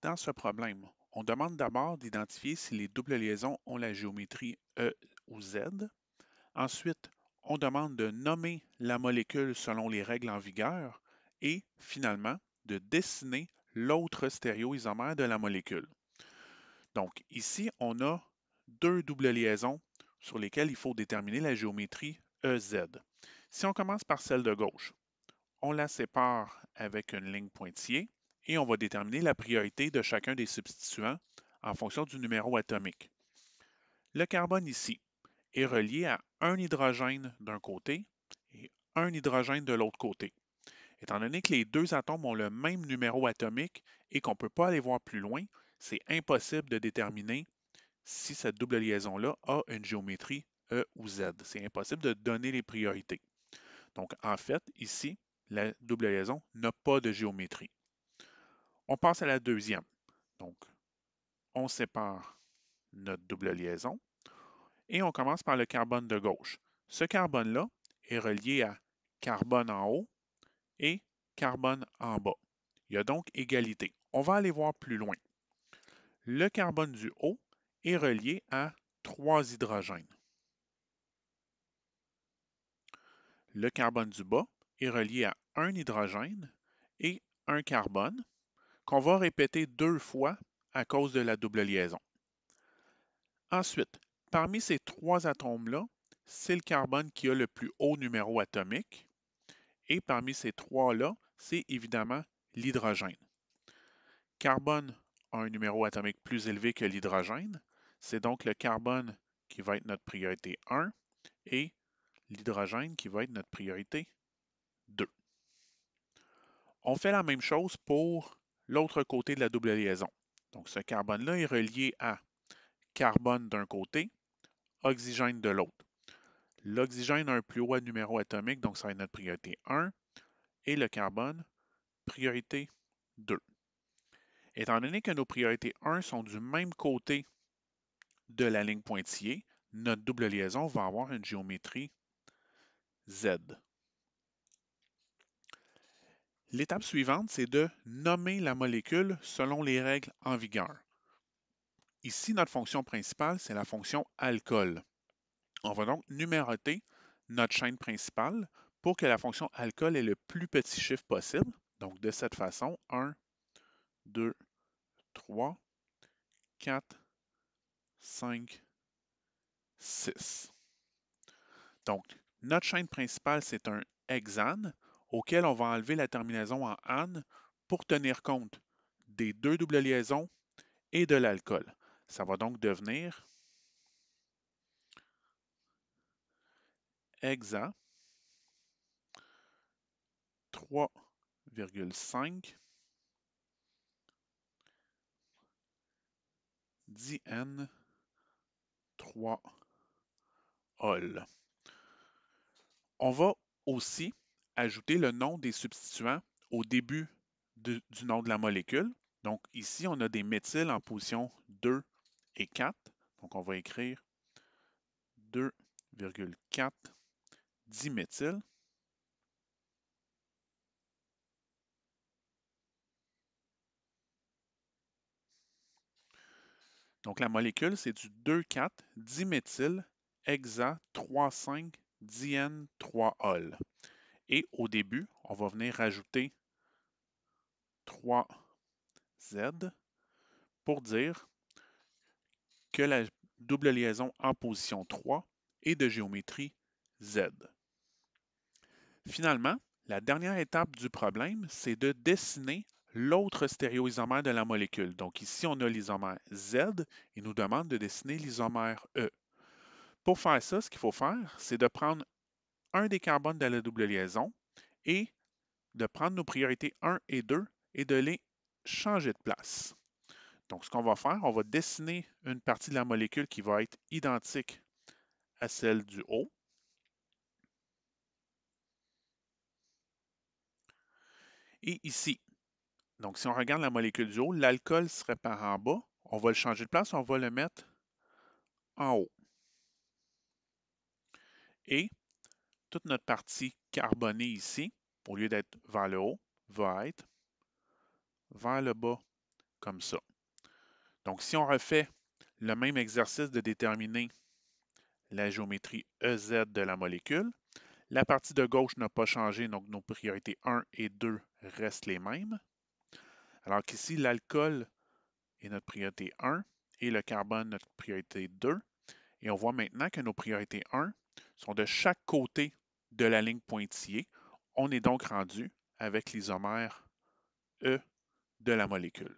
Dans ce problème, on demande d'abord d'identifier si les doubles liaisons ont la géométrie E ou Z. Ensuite, on demande de nommer la molécule selon les règles en vigueur et finalement de dessiner l'autre stéréoisomère de la molécule. Donc ici, on a deux doubles liaisons sur lesquelles il faut déterminer la géométrie EZ. Si on commence par celle de gauche, on la sépare avec une ligne pointillée et on va déterminer la priorité de chacun des substituants en fonction du numéro atomique. Le carbone ici est relié à un hydrogène d'un côté et un hydrogène de l'autre côté. Étant donné que les deux atomes ont le même numéro atomique et qu'on ne peut pas aller voir plus loin, c'est impossible de déterminer si cette double liaison-là a une géométrie E ou Z. C'est impossible de donner les priorités. Donc, en fait, ici, la double liaison n'a pas de géométrie. On passe à la deuxième. Donc, on sépare notre double liaison et on commence par le carbone de gauche. Ce carbone-là est relié à carbone en haut et carbone en bas. Il y a donc égalité. On va aller voir plus loin. Le carbone du haut est relié à trois hydrogènes. Le carbone du bas est relié à un hydrogène et un carbone qu'on va répéter deux fois à cause de la double liaison. Ensuite, parmi ces trois atomes-là, c'est le carbone qui a le plus haut numéro atomique. Et parmi ces trois-là, c'est évidemment l'hydrogène. Carbone a un numéro atomique plus élevé que l'hydrogène. C'est donc le carbone qui va être notre priorité 1 et l'hydrogène qui va être notre priorité 2. On fait la même chose pour l'autre côté de la double liaison. Donc ce carbone-là est relié à carbone d'un côté, oxygène de l'autre. L'oxygène a un plus haut numéro atomique, donc ça va être notre priorité 1, et le carbone, priorité 2. Étant donné que nos priorités 1 sont du même côté de la ligne pointillée, notre double liaison va avoir une géométrie Z. L'étape suivante, c'est de nommer la molécule selon les règles en vigueur. Ici, notre fonction principale, c'est la fonction alcool. On va donc numéroter notre chaîne principale pour que la fonction alcool ait le plus petit chiffre possible. Donc, de cette façon, 1, 2, 3, 4, 5, 6. Donc, notre chaîne principale, c'est un hexane auquel on va enlever la terminaison en anne pour tenir compte des deux doubles liaisons et de l'alcool. Ça va donc devenir hexa 3,5 n 3 ol On va aussi ajouter le nom des substituants au début du nom de la molécule. Donc ici, on a des méthyles en position 2 et 4. Donc on va écrire 2,4 diméthyl. Donc la molécule, c'est du 2,4 diméthyl hexa 3,5 diène 3 ol et au début, on va venir rajouter 3Z pour dire que la double liaison en position 3 est de géométrie Z. Finalement, la dernière étape du problème, c'est de dessiner l'autre stéréoisomère de la molécule. Donc ici, on a l'isomère Z et nous demande de dessiner l'isomère E. Pour faire ça, ce qu'il faut faire, c'est de prendre un des carbones de la double liaison et de prendre nos priorités 1 et 2 et de les changer de place. Donc, ce qu'on va faire, on va dessiner une partie de la molécule qui va être identique à celle du haut. Et ici, donc si on regarde la molécule du haut, l'alcool serait par en bas. On va le changer de place, on va le mettre en haut. Et toute notre partie carbonée ici, au lieu d'être vers le haut, va être vers le bas, comme ça. Donc, si on refait le même exercice de déterminer la géométrie EZ de la molécule, la partie de gauche n'a pas changé, donc nos priorités 1 et 2 restent les mêmes. Alors qu'ici, l'alcool est notre priorité 1 et le carbone notre priorité 2. Et on voit maintenant que nos priorités 1 sont de chaque côté de la ligne pointillée. On est donc rendu avec l'isomère E de la molécule.